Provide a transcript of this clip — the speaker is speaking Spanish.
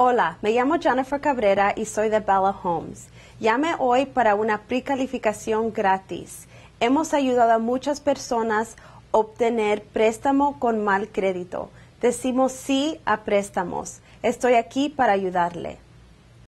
Hola, me llamo Jennifer Cabrera y soy de Bella Homes. Llame hoy para una precalificación gratis. Hemos ayudado a muchas personas a obtener préstamo con mal crédito. Decimos sí a préstamos. Estoy aquí para ayudarle.